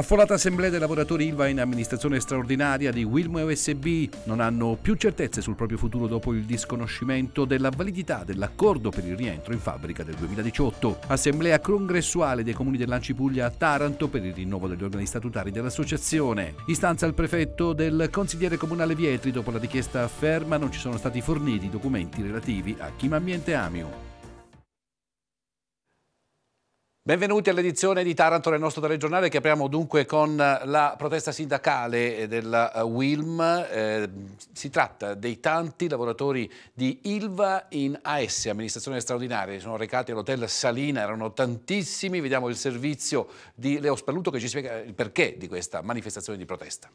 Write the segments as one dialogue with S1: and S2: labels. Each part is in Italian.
S1: Affollata assemblea dei lavoratori ILVA in amministrazione straordinaria di Wilmo e USB non hanno più certezze sul proprio futuro dopo il disconoscimento della validità dell'accordo per il rientro in fabbrica del 2018. Assemblea congressuale dei comuni dell'Anci Puglia a Taranto per il rinnovo degli organi statutari dell'associazione. Istanza al prefetto del consigliere comunale Vietri dopo la richiesta afferma non ci sono stati forniti documenti relativi a Chimambiente Amiu. Benvenuti all'edizione di Taranto del nostro telegiornale che apriamo dunque con la protesta sindacale eh, della eh, WILM. Eh, si tratta dei tanti lavoratori di Ilva in AS, amministrazione straordinaria, sono recati all'hotel Salina, erano tantissimi. Vediamo il servizio di Leo Spalluto che ci spiega il perché di
S2: questa manifestazione di protesta.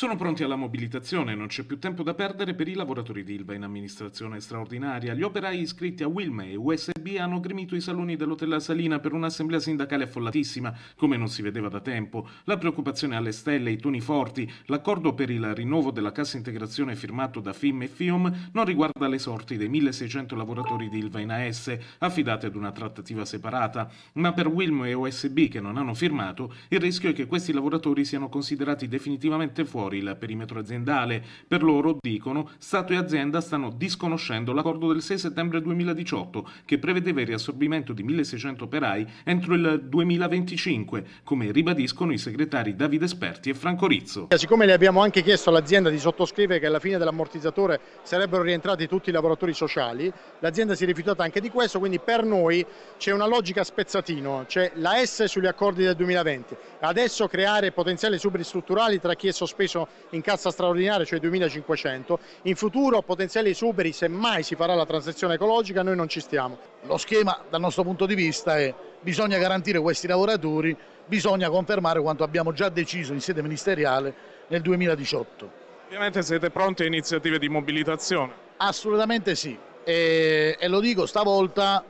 S2: Sono pronti alla mobilitazione, non c'è più tempo da perdere per i lavoratori di Ilva in amministrazione straordinaria. Gli operai iscritti a Wilme e USB hanno gremito i saloni dell'Hotel Salina per un'assemblea sindacale affollatissima, come non si vedeva da tempo. La preoccupazione alle stelle, i toni forti, l'accordo per il rinnovo della cassa integrazione firmato da FIM e FIOM non riguarda le sorti dei 1600 lavoratori di Ilva in AS, affidate ad una trattativa separata. Ma per Wilme e USB che non hanno firmato, il rischio è che questi lavoratori siano considerati definitivamente fuori fuori il perimetro aziendale. Per loro, dicono, Stato e azienda stanno disconoscendo l'accordo del 6 settembre 2018 che prevedeva il riassorbimento di 1600 operai entro il 2025, come ribadiscono i segretari Davide Sperti e Franco Rizzo.
S3: Eh, siccome le abbiamo anche chiesto all'azienda di sottoscrivere che alla fine dell'ammortizzatore sarebbero rientrati tutti i lavoratori sociali, l'azienda si è rifiutata anche di questo, quindi per noi c'è una logica spezzatino, c'è la S sugli accordi del 2020, adesso creare potenziali superi strutturali tra chi è sospeso preso in cassa straordinaria, cioè 2.500. In futuro potenziali esuberi, semmai si farà la transizione ecologica, noi non ci stiamo. Lo schema
S4: dal nostro punto di vista è bisogna garantire questi lavoratori, bisogna confermare quanto abbiamo già deciso in sede ministeriale nel 2018.
S2: Ovviamente siete pronti a iniziative di mobilitazione?
S4: Assolutamente sì e,
S2: e lo dico stavolta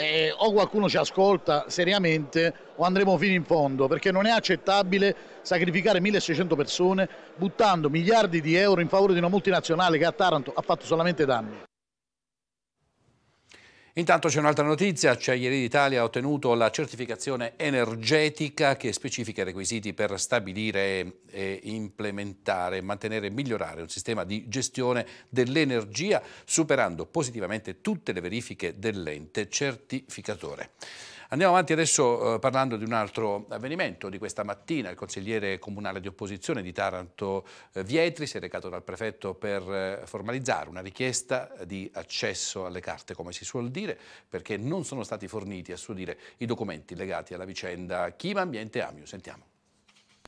S4: eh, o qualcuno ci ascolta seriamente o andremo fino in fondo perché non è accettabile sacrificare 1600 persone buttando miliardi di euro in favore di una multinazionale che a Taranto ha fatto solamente danni. Intanto c'è un'altra notizia,
S1: Acciaierie d'Italia ha ottenuto la certificazione energetica che specifica i requisiti per stabilire e implementare, mantenere e migliorare un sistema di gestione dell'energia superando positivamente tutte le verifiche dell'ente certificatore. Andiamo avanti adesso eh, parlando di un altro avvenimento di questa mattina. Il consigliere comunale di opposizione di Taranto eh, Vietri si è recato dal prefetto per eh, formalizzare una richiesta di accesso alle carte, come si suol dire, perché non sono stati forniti, a suo dire, i documenti legati alla vicenda Chima Ambiente Amiu. Sentiamo.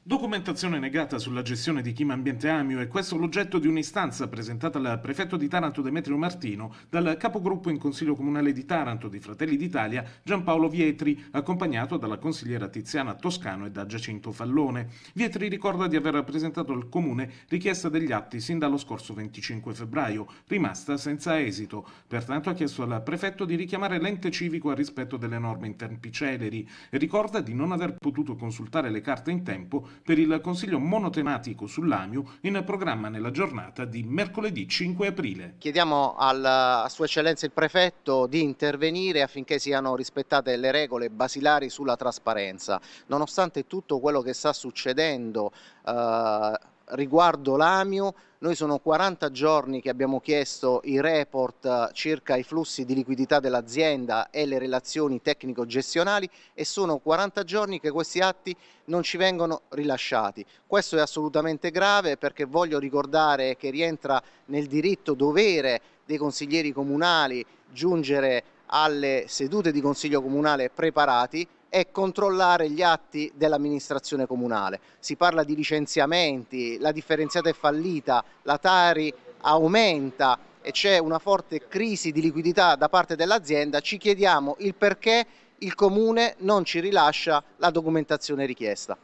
S2: Documentazione negata sulla gestione di Chima Ambiente Amio e questo l'oggetto di un'istanza presentata al prefetto di Taranto Demetrio Martino dal capogruppo in Consiglio Comunale di Taranto di Fratelli d'Italia Giampaolo Vietri, accompagnato dalla consigliera Tiziana Toscano e da Giacinto Fallone. Vietri ricorda di aver presentato al Comune richiesta degli atti sin dallo scorso 25 febbraio, rimasta senza esito. Pertanto ha chiesto al prefetto di richiamare l'ente civico al rispetto delle norme in tempi celeri e ricorda di non aver potuto consultare le carte in tempo per il consiglio monotematico sull'AMIU in programma nella giornata di mercoledì 5 aprile.
S3: Chiediamo alla, a Sua Eccellenza il Prefetto di intervenire affinché siano rispettate le regole basilari sulla trasparenza. Nonostante tutto quello che sta succedendo eh, riguardo l'AMIU, noi sono 40 giorni che abbiamo chiesto i report eh, circa i flussi di liquidità dell'azienda e le relazioni tecnico-gestionali e sono 40 giorni che questi atti non ci vengono rilasciati. Questo è assolutamente grave perché voglio ricordare che rientra nel diritto dovere dei consiglieri comunali giungere alle sedute di consiglio comunale preparati è controllare gli atti dell'amministrazione comunale. Si parla di licenziamenti, la differenziata è fallita, la Tari aumenta e c'è una forte crisi di liquidità da parte dell'azienda, ci chiediamo il perché il comune non ci rilascia la documentazione richiesta.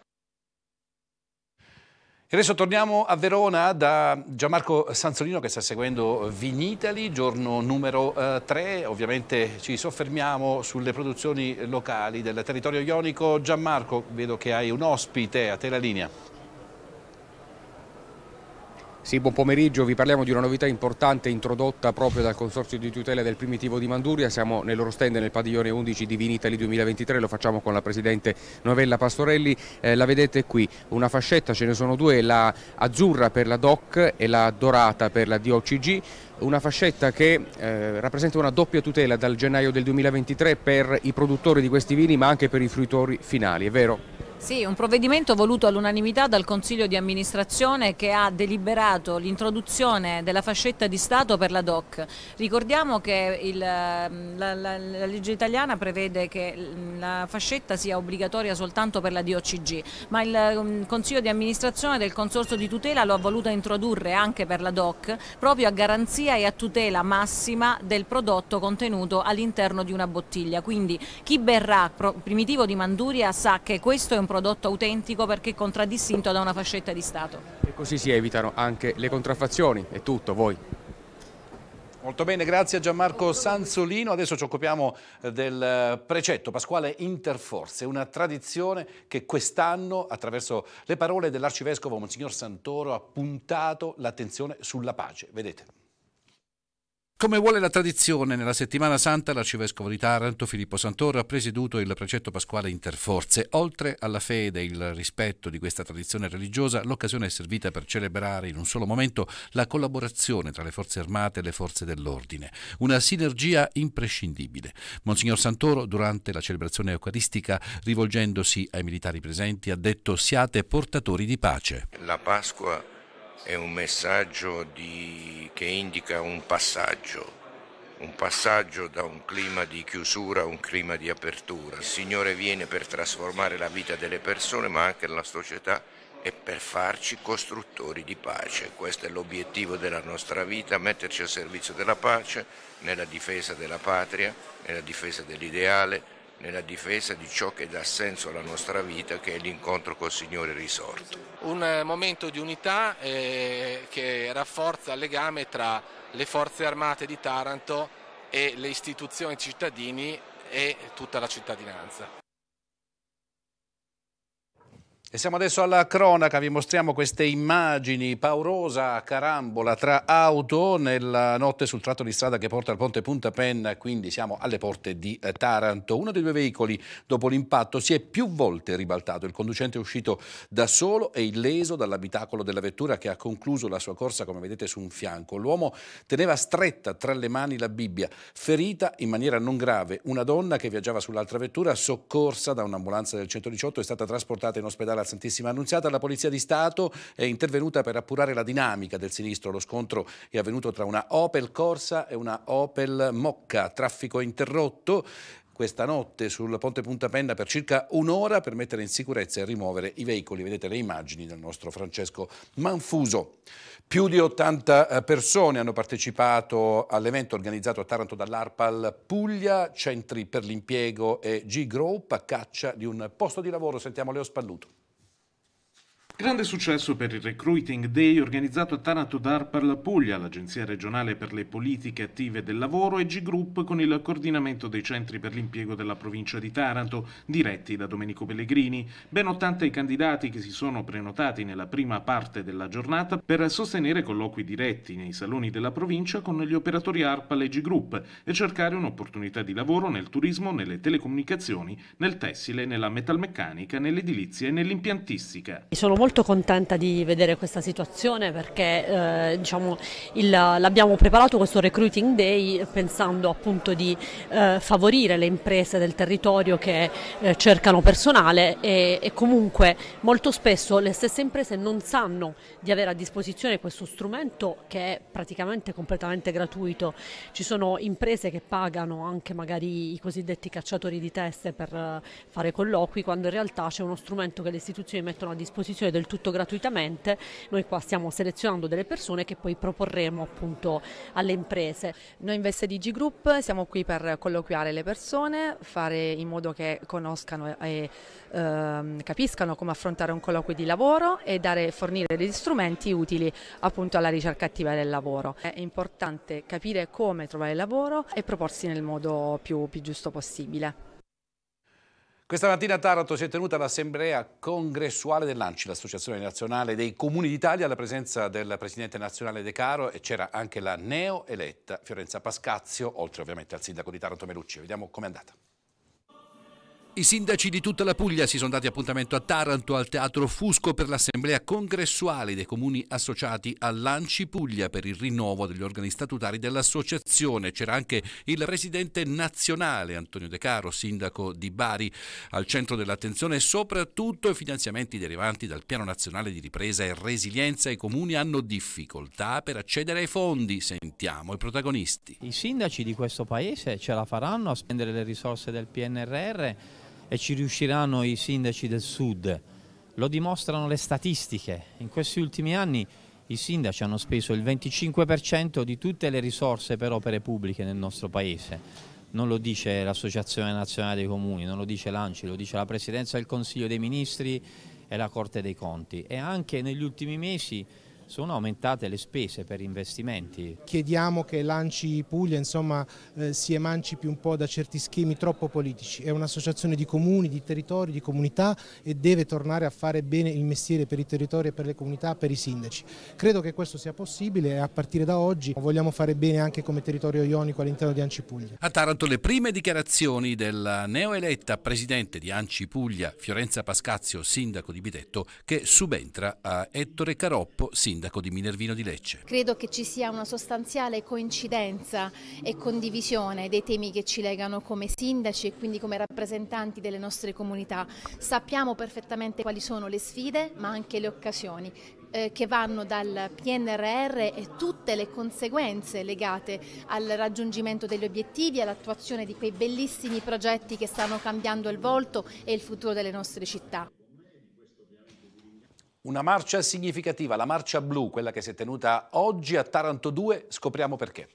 S1: E adesso torniamo a Verona da Gianmarco Sanzolino che sta seguendo Vinitali, giorno numero 3. Eh, Ovviamente ci soffermiamo sulle produzioni locali del territorio ionico. Gianmarco, vedo che hai un ospite, a te la
S5: linea. Sì, buon pomeriggio, vi parliamo di una novità importante introdotta proprio dal Consorzio di tutela del primitivo di Manduria, siamo nel loro stand nel padiglione 11 di Vinitali 2023, lo facciamo con la Presidente Novella Pastorelli, eh, la vedete qui, una fascetta, ce ne sono due, la azzurra per la DOC e la dorata per la DOCG, una fascetta che eh, rappresenta una doppia tutela dal gennaio del 2023 per i produttori di questi vini ma anche per i fruitori finali, è vero?
S3: Sì, un provvedimento voluto all'unanimità dal Consiglio di amministrazione che ha deliberato l'introduzione della fascetta di Stato per la DOC. Ricordiamo che il, mm, la, la, la, legge italiana prevede che mm, la fascetta sia obbligatoria soltanto per la DOCG, ma il mm, Consiglio di amministrazione del Consorzio di tutela lo ha voluto introdurre anche per la DOC proprio a garanzia e a tutela massima del prodotto contenuto all'interno di una bottiglia. Quindi chi berrà primitivo di Manduria sa che questo è un un prodotto autentico perché contraddistinto da una fascetta di Stato.
S5: E così si evitano anche le contraffazioni, è tutto, voi.
S1: Molto bene, grazie a Gianmarco Sansolino. Adesso ci occupiamo eh, del eh, precetto pasquale Interforze, una tradizione che quest'anno, attraverso le parole dell'arcivescovo Monsignor Santoro, ha puntato l'attenzione sulla pace. Vedete. Come vuole la tradizione, nella settimana santa l'arcivescovo di Taranto Filippo Santoro ha presieduto il precetto pasquale interforze. Oltre alla fede e il rispetto di questa tradizione religiosa, l'occasione è servita per celebrare in un solo momento la collaborazione tra le forze armate e le forze dell'ordine, una sinergia imprescindibile. Monsignor Santoro, durante la celebrazione eucaristica, rivolgendosi ai militari presenti, ha detto siate portatori di pace. La Pasqua è un messaggio di... che indica un passaggio, un passaggio da un clima di chiusura a un clima di apertura. Il Signore viene per trasformare la vita delle persone ma anche la società e per farci costruttori di pace. Questo è l'obiettivo della nostra vita, metterci al servizio della pace, nella difesa della patria, nella difesa dell'ideale, nella difesa di ciò che dà senso alla nostra vita, che è l'incontro col Signore risorto.
S5: Un momento di unità eh, che rafforza il legame tra le forze armate di Taranto e le istituzioni cittadini e tutta la cittadinanza.
S1: E siamo adesso alla cronaca, vi mostriamo queste immagini, paurosa carambola tra auto nella notte sul tratto di strada che porta al ponte Punta Penna, quindi siamo alle porte di eh, Taranto. Uno dei due veicoli dopo l'impatto si è più volte ribaltato, il conducente è uscito da solo e illeso dall'abitacolo della vettura che ha concluso la sua corsa come vedete su un fianco. L'uomo teneva stretta tra le mani la Bibbia, ferita in maniera non grave. Una donna che viaggiava sull'altra vettura, soccorsa da un'ambulanza del 118, è stata trasportata in ospedale a Santissima Annunziata, la Polizia di Stato è intervenuta per appurare la dinamica del sinistro. Lo scontro è avvenuto tra una Opel Corsa e una Opel Mocca. Traffico interrotto questa notte sul ponte Punta Penna per circa un'ora per mettere in sicurezza e rimuovere i veicoli. Vedete le immagini del nostro Francesco Manfuso. Più di 80 eh, persone hanno partecipato all'evento organizzato a Taranto dall'Arpal Puglia, centri per l'impiego e G-Group a caccia di un posto di lavoro. Sentiamo Leo Spalluto.
S2: Grande successo per il Recruiting Day organizzato a Taranto DAR per la Puglia, l'Agenzia regionale per le politiche attive del lavoro e G-Group con il coordinamento dei centri per l'impiego della provincia di Taranto, diretti da Domenico Pellegrini. Ben 80 i candidati che si sono prenotati nella prima parte della giornata per sostenere colloqui diretti nei saloni della provincia con gli operatori ARPAL e G-Group e cercare un'opportunità di lavoro nel turismo, nelle telecomunicazioni, nel tessile, nella metalmeccanica, nell'edilizia e nell'impiantistica.
S6: Sono molto contenta di vedere questa situazione perché eh, diciamo, l'abbiamo preparato questo recruiting day pensando appunto di eh, favorire le imprese del territorio che eh, cercano personale e, e, comunque molto spesso le stesse imprese non sanno di avere a disposizione questo strumento che è praticamente completamente gratuito. Ci sono imprese che pagano anche magari i cosiddetti cacciatori di teste per eh, fare colloqui quando in realtà c'è uno strumento che le istituzioni mettono a disposizione del tutto gratuitamente, noi qua stiamo selezionando delle persone che poi proporremo appunto alle imprese. Noi in veste di group siamo qui per colloquiare le persone, fare in modo che conoscano e ehm, capiscano come affrontare un colloquio di lavoro e dare, fornire degli strumenti utili appunto alla ricerca attiva del lavoro. È importante capire come trovare lavoro e proporsi nel modo più, più giusto possibile.
S1: Questa mattina a Taranto si è tenuta l'assemblea congressuale dell'ANCI, l'Associazione Nazionale dei Comuni d'Italia, alla presenza del Presidente Nazionale De Caro e c'era anche la neo eletta Fiorenza Pascazio, oltre ovviamente al Sindaco di Taranto Melucci. Vediamo com'è andata. I sindaci di tutta la Puglia si sono dati appuntamento a Taranto al Teatro Fusco per l'assemblea congressuale dei comuni associati all'Anci Puglia per il rinnovo degli organi statutari dell'associazione. C'era anche il presidente nazionale Antonio De Caro, sindaco di Bari, al centro dell'attenzione soprattutto i finanziamenti derivanti dal Piano Nazionale di Ripresa e Resilienza. I comuni hanno difficoltà per accedere ai fondi.
S3: Sentiamo i protagonisti. I sindaci di questo paese ce la faranno a spendere le risorse del PNRR e ci riusciranno i sindaci del sud. Lo dimostrano le statistiche. In questi ultimi anni i sindaci hanno speso il 25% di tutte le risorse per opere pubbliche nel nostro Paese. Non lo dice l'Associazione Nazionale dei Comuni, non lo dice l'Anci, lo dice la Presidenza del Consiglio dei Ministri e la Corte dei Conti. E anche negli ultimi mesi sono aumentate le spese per investimenti.
S7: Chiediamo che l'Anci Puglia insomma, eh, si emancipi un po' da certi schemi troppo politici, è un'associazione di comuni, di territori, di comunità e deve tornare a fare bene il mestiere per i territori e per le comunità, per i sindaci. Credo che questo sia possibile e a partire da oggi vogliamo fare bene anche come territorio ionico all'interno di Anci Puglia.
S1: A Taranto le prime dichiarazioni della neoeletta presidente di Anci Puglia, Fiorenza Pascazio, sindaco di Bidetto, che subentra a Ettore Caroppo, sindaco sindaco di Minervino di Lecce.
S3: Credo che ci sia una sostanziale coincidenza e condivisione dei temi che ci legano come sindaci e quindi come rappresentanti delle nostre comunità. Sappiamo perfettamente quali sono le sfide ma anche le occasioni eh, che vanno dal PNRR e tutte le conseguenze legate al raggiungimento degli obiettivi, all'attuazione di quei bellissimi progetti che stanno cambiando il volto e il futuro delle nostre città.
S1: Una marcia significativa, la marcia blu, quella che si è tenuta oggi a Taranto 2, scopriamo perché.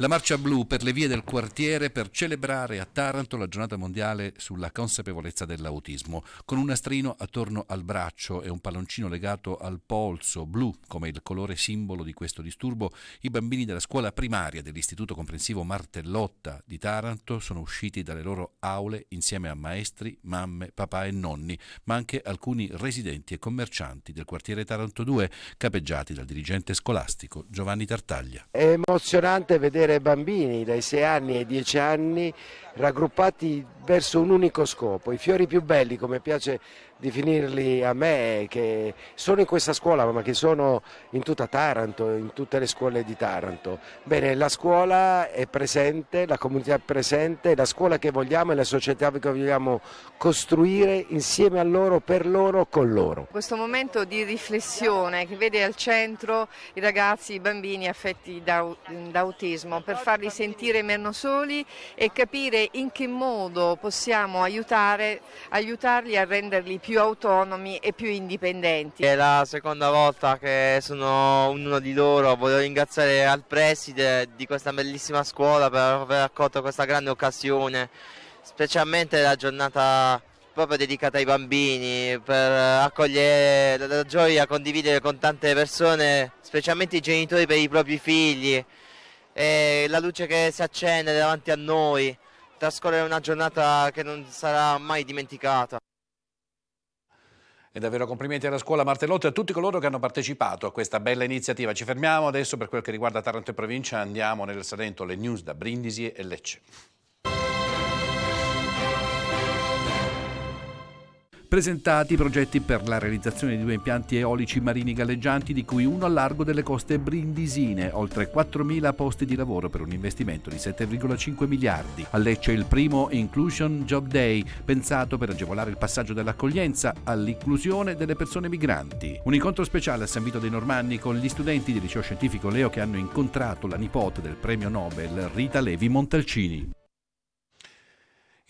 S1: La marcia blu per le vie del quartiere per celebrare a Taranto la giornata mondiale sulla consapevolezza dell'autismo, con un nastrino attorno al braccio e un palloncino legato al polso blu come il colore simbolo di questo disturbo, i bambini della scuola primaria dell'Istituto Comprensivo Martellotta di Taranto sono usciti dalle loro aule insieme a maestri, mamme, papà e nonni, ma anche alcuni residenti e commercianti del quartiere Taranto 2, capeggiati dal dirigente scolastico
S7: Giovanni Tartaglia. È emozionante vedere prendere bambini dai 6 anni ai 10 anni raggruppati verso un unico scopo. I fiori più belli, come piace definirli a me, che sono in questa scuola ma che sono in tutta Taranto, in tutte le scuole di Taranto. Bene, la scuola è presente, la comunità è presente, la scuola che vogliamo e la società che vogliamo costruire insieme a loro, per loro, con loro.
S6: Questo momento di riflessione che vede al centro i ragazzi, i bambini affetti da, da autismo, per farli sentire meno soli e capire in che modo possiamo aiutare, aiutarli a renderli più più autonomi e più indipendenti.
S3: È la seconda volta che sono uno di loro, voglio ringraziare al preside di questa bellissima scuola per aver accolto questa grande occasione, specialmente la giornata proprio dedicata ai bambini, per accogliere la gioia, condividere con tante persone, specialmente i genitori per i propri figli, e la luce che si accende davanti a noi, trascorrere una giornata che non sarà mai dimenticata.
S1: E davvero complimenti alla scuola Martellotto e a tutti coloro che hanno partecipato a questa bella iniziativa. Ci fermiamo adesso per quel che riguarda Taranto e provincia, andiamo nel Salento, le news da Brindisi e Lecce. presentati i progetti per la realizzazione di due impianti eolici marini galleggianti, di cui uno a largo delle coste brindisine, oltre 4.000 posti di lavoro per un investimento di 7,5 miliardi. A Lecce il primo Inclusion Job Day, pensato per agevolare il passaggio dall'accoglienza all'inclusione delle persone migranti. Un incontro speciale a San Vito dei Normanni con gli studenti del liceo scientifico Leo che hanno incontrato la nipote del premio Nobel Rita Levi Montalcini.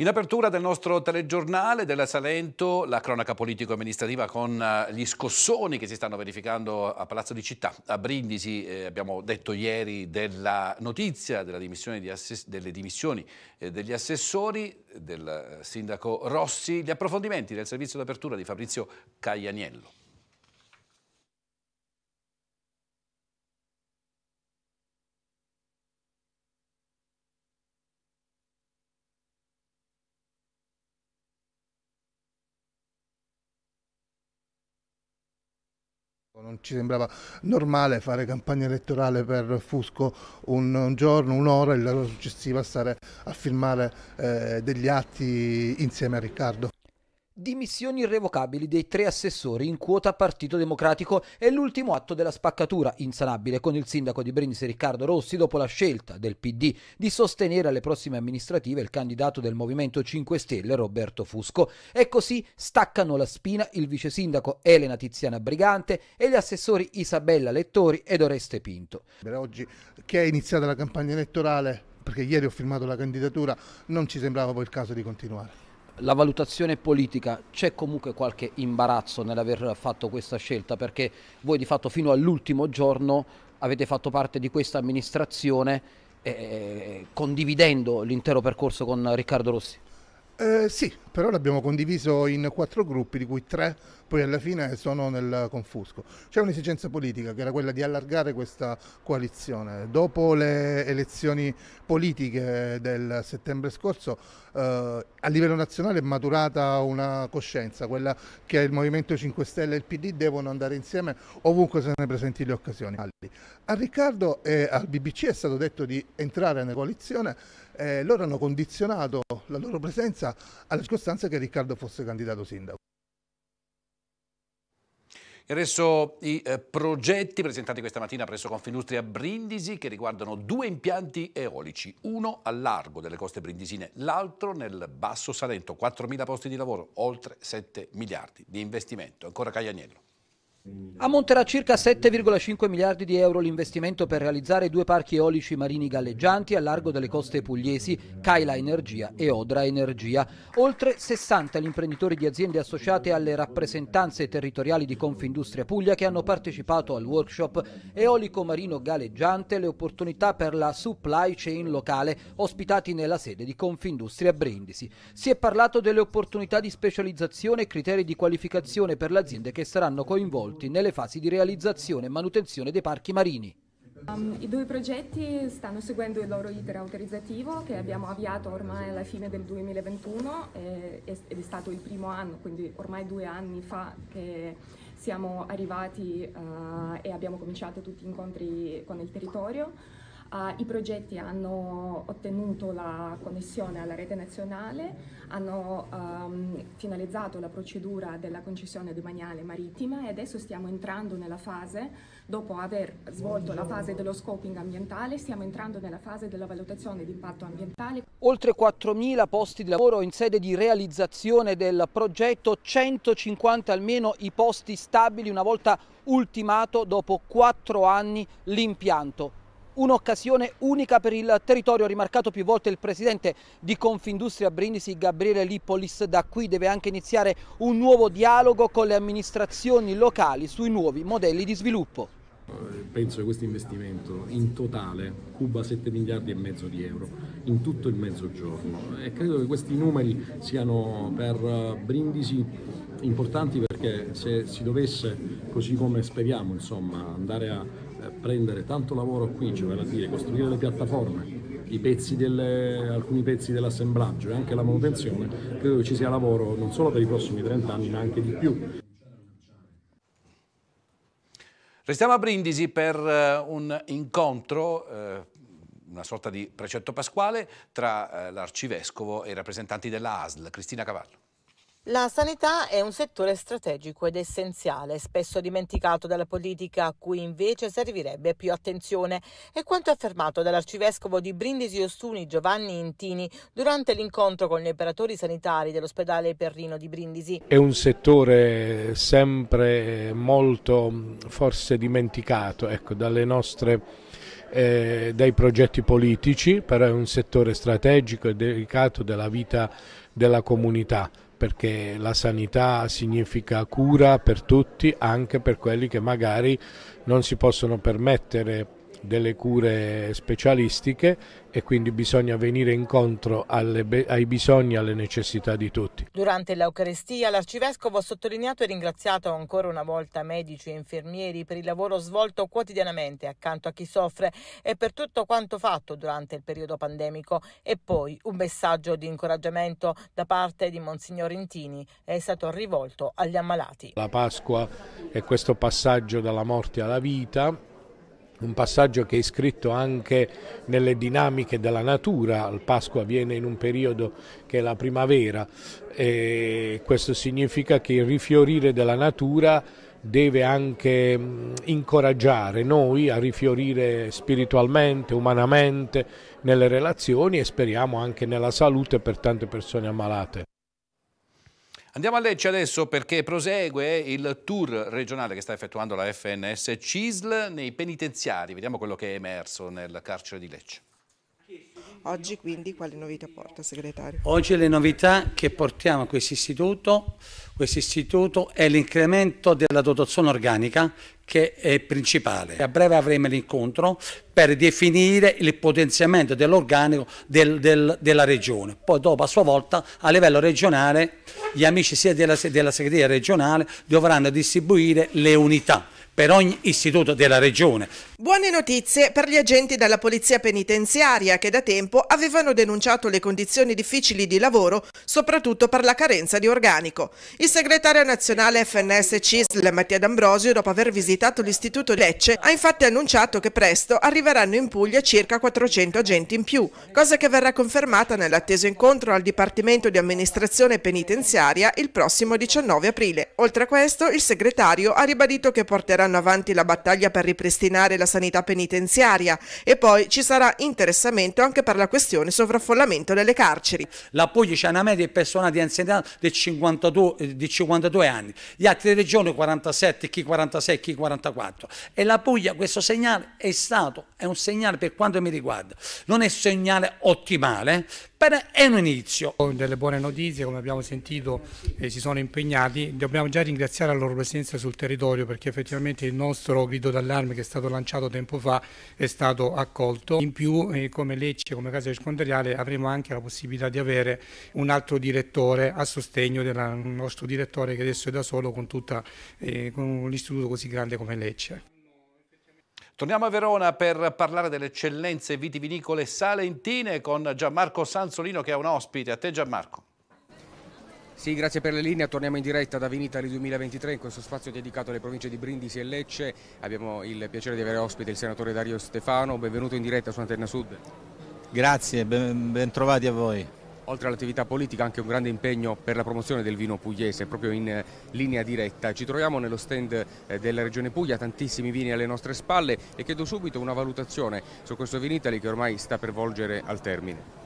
S1: In apertura del nostro telegiornale della Salento, la cronaca politico-amministrativa con eh, gli scossoni che si stanno verificando a Palazzo di Città, a Brindisi, eh, abbiamo detto ieri della notizia della dimissione di delle dimissioni eh, degli assessori, eh, del eh, sindaco Rossi, gli approfondimenti del servizio d'apertura di Fabrizio Caglianiello.
S8: non ci sembrava normale fare campagna elettorale per Fusco un, un giorno, un'ora e la successiva stare a firmare eh, degli atti insieme a Riccardo.
S9: Dimissioni irrevocabili dei tre assessori in quota Partito Democratico è l'ultimo atto della spaccatura insanabile con il sindaco di Brindisi Riccardo Rossi dopo la scelta del PD di sostenere alle prossime amministrative il candidato del Movimento 5 Stelle Roberto Fusco. E così staccano la spina il vice sindaco Elena Tiziana Brigante e gli assessori Isabella Lettori ed Oreste Pinto.
S8: Per oggi che è iniziata la campagna elettorale, perché ieri ho firmato la candidatura, non ci sembrava poi il caso di continuare
S9: la valutazione politica, c'è comunque qualche imbarazzo nell'aver fatto questa scelta perché voi di fatto fino all'ultimo giorno avete fatto parte di questa amministrazione eh, eh condividendo l'intero percorso con Riccardo Rossi?
S8: Eh, sì, però l'abbiamo condiviso in quattro gruppi, di cui tre poi alla fine sono nel confusco. C'è un'esigenza politica che era quella di allargare questa coalizione. Dopo le elezioni politiche del settembre scorso, eh, a livello nazionale è maturata una coscienza, quella che il Movimento 5 Stelle e il PD devono andare insieme ovunque se ne presenti le occasioni. A Riccardo e al BBC è stato detto di entrare nella coalizione eh, loro hanno condizionato la loro presenza alla circostanza che Riccardo fosse candidato sindaco.
S1: E adesso i eh, progetti presentati questa mattina presso Confindustria Brindisi che riguardano due impianti eolici, uno a largo delle coste brindisine, l'altro nel Basso Salento, 4.000 posti di lavoro, oltre 7 miliardi di investimento. Ancora Caglianiello.
S9: Ammonterà circa 7,5 miliardi di euro l'investimento per realizzare due parchi eolici marini galleggianti a largo delle coste pugliesi, Kaila Energia e Odra Energia. Oltre 60 gli imprenditori di aziende associate alle rappresentanze territoriali di Confindustria Puglia che hanno partecipato al workshop Eolico Marino Galleggiante, le opportunità per la supply chain locale, ospitati nella sede di Confindustria Brindisi. Si è parlato delle opportunità di specializzazione e criteri di qualificazione per le aziende che saranno coinvolte coinvolti nelle fasi di realizzazione e manutenzione dei parchi marini.
S6: Um, I due progetti stanno seguendo il loro iter autorizzativo che abbiamo avviato ormai alla fine del 2021 eh, ed è stato il primo anno, quindi ormai due anni fa che siamo arrivati eh, e abbiamo cominciato tutti gli incontri con il territorio. Ah, I progetti hanno ottenuto la connessione alla rete nazionale, hanno um, finalizzato la procedura della concessione demaniale marittima e adesso stiamo entrando nella fase, dopo aver svolto la fase dello scoping ambientale, stiamo entrando nella fase della valutazione di impatto ambientale.
S9: Oltre 4.000 posti di lavoro in sede di realizzazione del progetto, 150 almeno i posti stabili una volta ultimato dopo 4 anni l'impianto un'occasione unica per il territorio, ha rimarcato più volte il presidente di Confindustria Brindisi, Gabriele Lippolis. Da qui deve anche iniziare un nuovo dialogo con le amministrazioni locali sui nuovi modelli di sviluppo.
S4: Eh, penso che questo investimento in totale cuba 7 miliardi e mezzo di euro in tutto il mezzogiorno e credo che questi numeri siano per eh, Brindisi importanti perché se si dovesse, così come speriamo, insomma, andare a prendere tanto lavoro qui, cioè vale a dire costruire le piattaforme, pezzi delle, alcuni pezzi dell'assemblaggio e anche la manutenzione, credo che ci sia lavoro non solo per i prossimi 30 anni ma anche di più.
S1: Restiamo a Brindisi per eh, un incontro, eh, una sorta di precetto pasquale, tra eh, l'arcivescovo e i rappresentanti della ASL, Cristina Cavallo.
S6: La sanità è un settore strategico ed essenziale, spesso dimenticato dalla politica a cui invece servirebbe più attenzione. È quanto affermato dall'arcivescovo di Brindisi Ostuni Giovanni Intini durante l'incontro con gli operatori sanitari dell'ospedale Perrino di Brindisi. È
S4: un settore sempre molto forse dimenticato ecco, dalle nostre eh, dai progetti politici, però è un settore strategico e delicato della vita della comunità perché la sanità significa cura per tutti, anche per quelli che magari non si possono permettere delle cure specialistiche e quindi bisogna venire incontro alle, ai bisogni e alle necessità di tutti.
S6: Durante l'Eucarestia l'Arcivescovo ha sottolineato e ringraziato ancora una volta medici e infermieri per il lavoro svolto quotidianamente accanto a chi soffre e per tutto quanto fatto durante il periodo pandemico e poi un messaggio di incoraggiamento da parte di Monsignor Intini è stato rivolto agli ammalati.
S4: La Pasqua è questo passaggio dalla morte alla vita un passaggio che è iscritto anche nelle dinamiche della natura, il Pasqua avviene in un periodo che è la primavera e questo significa che il rifiorire della natura deve anche incoraggiare noi a rifiorire spiritualmente, umanamente, nelle relazioni e speriamo anche nella salute per tante persone ammalate.
S1: Andiamo a Lecce adesso perché prosegue il tour regionale che sta effettuando la FNS CISL nei penitenziari. Vediamo quello che è emerso nel carcere di Lecce.
S6: Oggi quindi quali novità porta segretario?
S9: Oggi le novità che portiamo a questo istituto, questo istituto è l'incremento della dotazione organica che è principale. A breve avremo l'incontro per definire il potenziamento dell'organico del, del, della regione. Poi dopo a sua volta a livello regionale gli amici sia della, della segreteria regionale dovranno distribuire le unità per ogni istituto della regione.
S6: Buone notizie per gli agenti della polizia penitenziaria che da tempo avevano denunciato le condizioni difficili di lavoro, soprattutto per la carenza di organico. Il segretario nazionale FNS CISL Mattia D'Ambrosio, dopo aver visitato l'istituto Lecce, ha infatti annunciato che presto arriveranno in Puglia circa 400 agenti in più, cosa che verrà confermata nell'atteso incontro al Dipartimento di Amministrazione Penitenziaria il prossimo 19 aprile. Oltre a questo, il segretario ha ribadito che porteranno porteranno avanti la battaglia per ripristinare la sanità penitenziaria e poi ci sarà interessamento anche per la questione sovraffollamento delle carceri. L'appoggio c'è una media di persone di anzianità di 52, eh, di 52 anni, gli altri
S9: regioni 47, chi 46, chi 44 e la Puglia questo segnale è stato, è un segnale per quanto mi riguarda,
S5: non è un segnale ottimale Bene, è un inizio. Delle buone notizie, come abbiamo sentito, eh, si sono impegnati. Dobbiamo già ringraziare la loro presenza sul territorio perché effettivamente il nostro grido d'allarme che è stato lanciato tempo fa è stato accolto. In più, eh, come Lecce, come Casa Circondariale, avremo anche la possibilità di avere un altro direttore a sostegno del nostro direttore che adesso è da solo con, tutta, eh, con un istituto così grande come Lecce.
S1: Torniamo a Verona per parlare delle eccellenze vitivinicole salentine con Gianmarco Sanzolino che è un ospite.
S5: A te Gianmarco. Sì, grazie per le linee. Torniamo in diretta da Vinitali 2023 in questo spazio dedicato alle province di Brindisi e Lecce. Abbiamo il piacere di avere ospite il senatore Dario Stefano. Benvenuto in diretta su Antenna Sud.
S7: Grazie, ben, ben trovati a voi.
S5: Oltre all'attività politica anche un grande impegno per la promozione del vino pugliese, proprio in eh, linea diretta. Ci troviamo nello stand eh, della Regione Puglia, tantissimi vini alle nostre spalle e chiedo subito una valutazione su questo Vinitali che ormai sta per volgere al termine.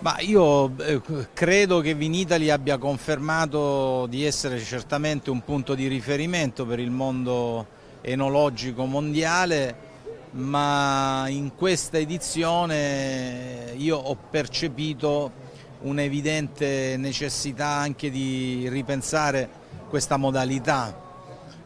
S7: Ma io eh, credo che Vinitali abbia confermato di essere certamente un punto di riferimento per il mondo enologico mondiale ma in questa edizione io ho percepito un'evidente necessità anche di ripensare questa modalità.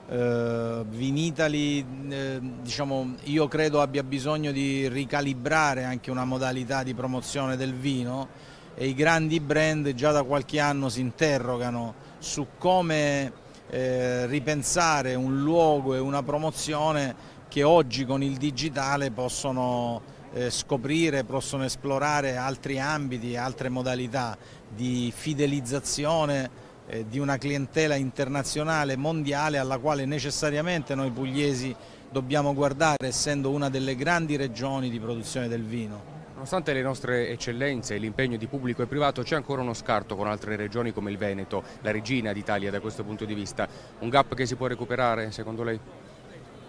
S7: Eh, Vinitali, eh, diciamo, io credo abbia bisogno di ricalibrare anche una modalità di promozione del vino e i grandi brand già da qualche anno si interrogano su come eh, ripensare un luogo e una promozione che oggi con il digitale possono eh, scoprire, possono esplorare altri ambiti, altre modalità di fidelizzazione eh, di una clientela internazionale, mondiale alla quale necessariamente noi pugliesi dobbiamo guardare essendo una delle
S5: grandi regioni di produzione
S7: del vino.
S5: Nonostante le nostre eccellenze e l'impegno di pubblico e privato c'è ancora uno scarto con altre regioni come il Veneto, la regina d'Italia da questo punto di vista. Un gap che si può recuperare secondo lei?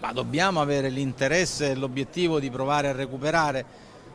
S5: ma dobbiamo avere l'interesse e
S7: l'obiettivo di provare a recuperare,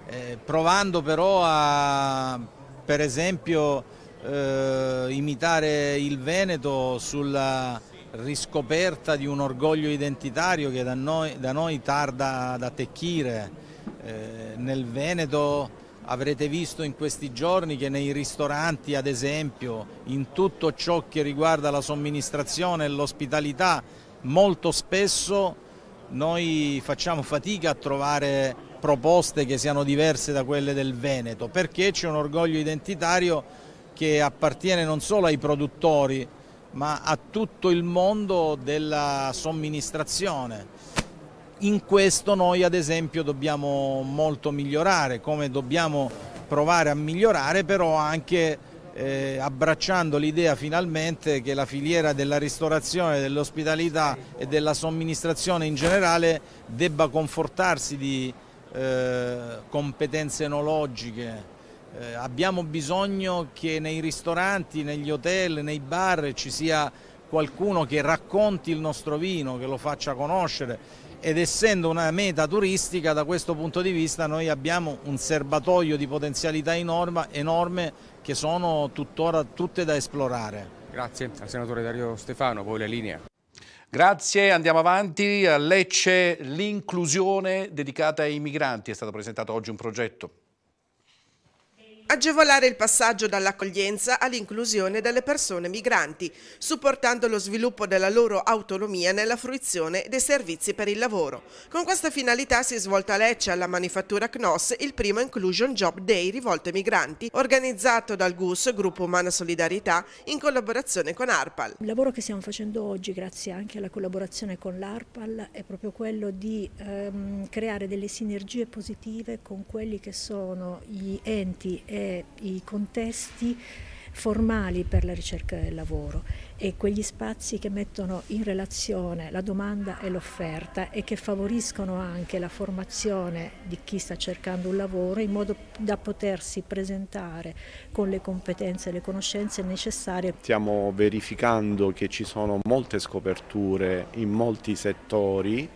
S7: eh, provando però a per esempio eh, imitare il Veneto sulla riscoperta di un orgoglio identitario che da noi, da noi tarda ad attecchire. Eh, nel Veneto avrete visto in questi giorni che nei ristoranti, ad esempio, in tutto ciò che riguarda la somministrazione e l'ospitalità, molto spesso noi facciamo fatica a trovare proposte che siano diverse da quelle del Veneto perché c'è un orgoglio identitario che appartiene non solo ai produttori ma a tutto il mondo della somministrazione. In questo noi ad esempio dobbiamo molto migliorare, come dobbiamo provare a migliorare però anche eh, abbracciando l'idea finalmente che la filiera della ristorazione, dell'ospitalità e della somministrazione in generale debba confortarsi di eh, competenze enologiche. Eh, abbiamo bisogno che nei ristoranti, negli hotel, nei bar ci sia qualcuno che racconti il nostro vino, che lo faccia conoscere ed essendo una meta turistica da questo punto di vista noi abbiamo un serbatoio di potenzialità enorme
S5: che sono tuttora tutte da esplorare. Grazie al senatore Dario Stefano, voi la linea. Grazie, andiamo avanti. A Lecce l'inclusione
S1: dedicata ai migranti è stato presentato oggi un progetto.
S6: Agevolare il passaggio dall'accoglienza all'inclusione delle persone migranti, supportando lo sviluppo della loro autonomia nella fruizione dei servizi per il lavoro. Con questa finalità si è svolta a Lecce alla manifattura CNOS il primo Inclusion Job Day rivolto ai migranti, organizzato dal GUS, Gruppo Umana Solidarietà, in collaborazione con ARPAL.
S10: Il lavoro che stiamo facendo oggi, grazie anche alla collaborazione con l'ARPAL, è proprio quello di ehm, creare delle sinergie positive con quelli che sono gli enti e e eh, i contesti formali per la ricerca del lavoro e quegli spazi che mettono in relazione la domanda e l'offerta e che favoriscono anche la formazione di chi sta cercando un lavoro in modo da potersi presentare con le competenze e le conoscenze necessarie.
S2: Stiamo verificando che ci sono molte scoperture in molti settori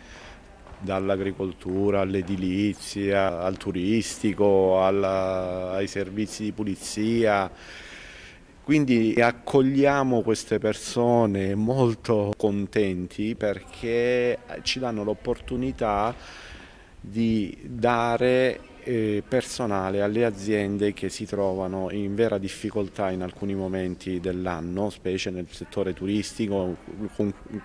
S2: dall'agricoltura all'edilizia, al turistico, alla, ai servizi di pulizia. Quindi accogliamo queste persone molto contenti perché ci danno l'opportunità di dare eh, personale alle aziende che si trovano in vera difficoltà in alcuni momenti dell'anno, specie nel settore turistico,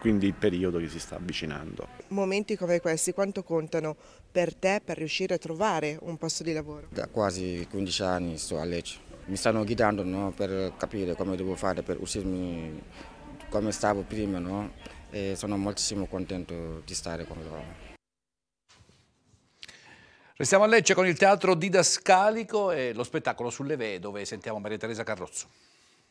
S5: quindi il periodo che si sta avvicinando.
S6: Momenti come questi quanto contano per te per riuscire a trovare un posto di lavoro?
S5: Da quasi 15 anni sto a Lecce. Mi stanno guidando no, per capire come devo fare per uscirmi come stavo prima no? e sono moltissimo contento di stare con loro. Restiamo
S1: a Lecce con il teatro didascalico e lo spettacolo sulle vedove. Sentiamo Maria Teresa Carrozzo.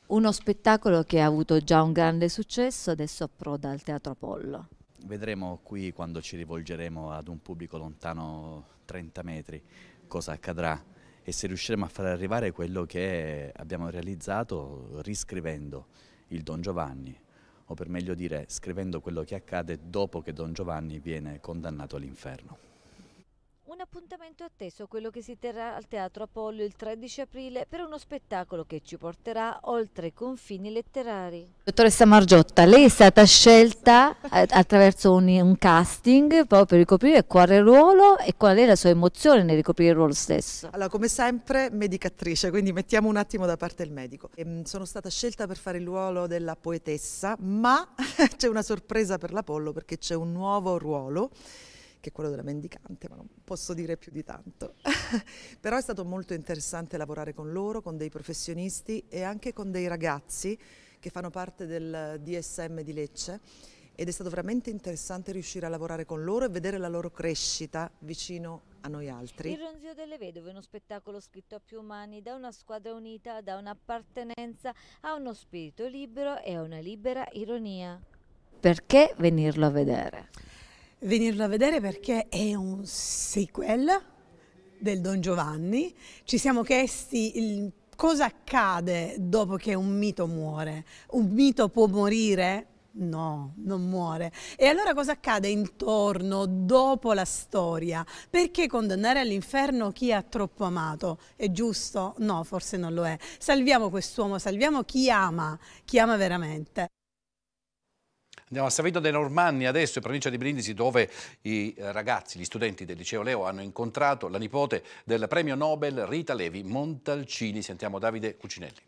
S10: Uno spettacolo che ha avuto già un grande successo, adesso approda al Teatro Apollo.
S3: Vedremo qui quando ci rivolgeremo ad un pubblico lontano 30 metri cosa accadrà e se riusciremo a far arrivare quello che
S1: abbiamo realizzato riscrivendo il Don Giovanni, o per meglio dire
S3: scrivendo quello che accade dopo che Don Giovanni viene condannato all'inferno.
S10: Un appuntamento atteso quello che si terrà al Teatro Apollo il 13 aprile per uno spettacolo che ci porterà oltre i confini letterari. Dottoressa Margiotta, lei è stata scelta eh, attraverso un, un casting proprio per ricoprire quale ruolo e qual è la sua emozione nel ricoprire il ruolo stesso.
S6: Allora, come sempre, medicatrice, quindi mettiamo un attimo da parte il medico. E, ehm, sono stata scelta per fare il ruolo della poetessa, ma c'è una sorpresa per l'Apollo perché c'è un nuovo ruolo che è quello della mendicante, ma non posso dire più di tanto. Però è stato molto interessante lavorare con loro, con dei professionisti e anche con dei ragazzi che fanno parte del DSM di Lecce ed è stato veramente interessante riuscire a lavorare con loro e vedere la loro crescita vicino a noi altri. Il
S10: Ronzio delle Vedove è uno spettacolo scritto a più mani da una squadra unita, da un'appartenenza a uno spirito libero e a una libera ironia. Perché venirlo a vedere? venirlo
S6: a vedere perché è un sequel del Don Giovanni. Ci siamo chiesti il, cosa accade dopo che un mito muore. Un mito può morire? No, non muore. E allora cosa accade intorno, dopo la storia? Perché condannare all'inferno chi ha troppo amato? È giusto? No, forse non lo è. Salviamo quest'uomo, salviamo chi ama, chi ama veramente.
S1: Andiamo a Savino dei Normanni adesso, in provincia di Brindisi, dove i eh, ragazzi, gli studenti del liceo Leo hanno incontrato la nipote del premio Nobel Rita Levi Montalcini. Sentiamo Davide
S2: Cucinelli.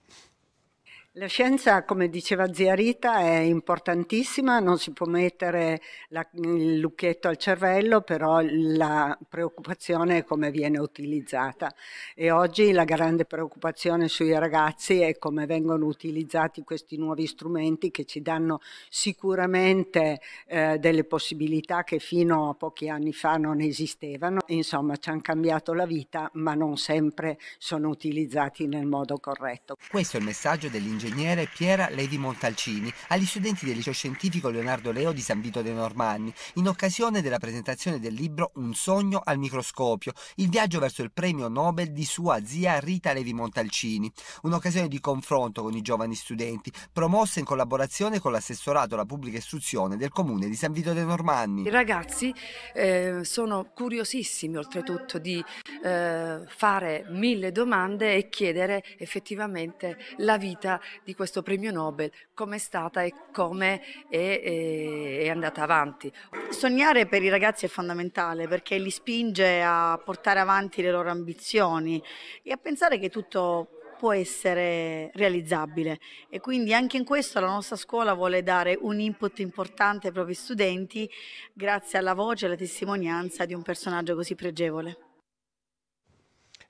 S6: La scienza, come diceva zia Rita, è importantissima, non si può mettere la, il lucchetto al cervello, però la preoccupazione è come viene utilizzata e oggi la grande preoccupazione sui ragazzi è come vengono utilizzati questi nuovi strumenti che ci danno sicuramente eh, delle possibilità che fino a pochi anni fa non esistevano, insomma ci hanno cambiato la vita ma non sempre sono utilizzati nel modo corretto.
S9: Questo è il messaggio dell'ingegnere ingegnere Piera Levi Montalcini agli studenti del liceo scientifico Leonardo Leo di San Vito dei Normanni in occasione della presentazione del libro Un sogno al microscopio, il viaggio verso il premio Nobel di sua zia Rita Levi Montalcini, un'occasione di confronto con i giovani studenti, promossa in collaborazione con l'assessorato alla pubblica istruzione del comune di San Vito dei Normanni. I
S6: ragazzi eh, sono curiosissimi oltretutto di eh, fare mille domande e chiedere effettivamente la vita di questo premio Nobel, come è stata e come è, è, eh, è andata avanti. Sognare per i ragazzi è fondamentale perché li spinge a portare avanti le loro ambizioni e a pensare che tutto può essere realizzabile e quindi anche in questo la nostra scuola vuole dare un input importante ai propri studenti grazie alla voce e alla testimonianza di un personaggio così pregevole.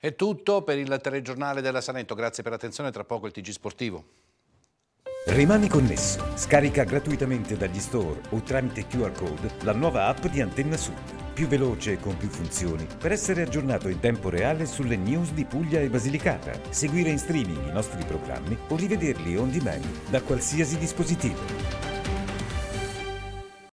S1: È tutto per il telegiornale della Salento. Grazie per l'attenzione. Tra poco il TG Sportivo.
S2: Rimani connesso. Scarica gratuitamente dagli store o tramite QR code la nuova app di Antenna Sud. Più veloce e con più funzioni per essere aggiornato in tempo reale sulle news di Puglia e Basilicata. Seguire in streaming i nostri programmi o rivederli on demand da qualsiasi dispositivo.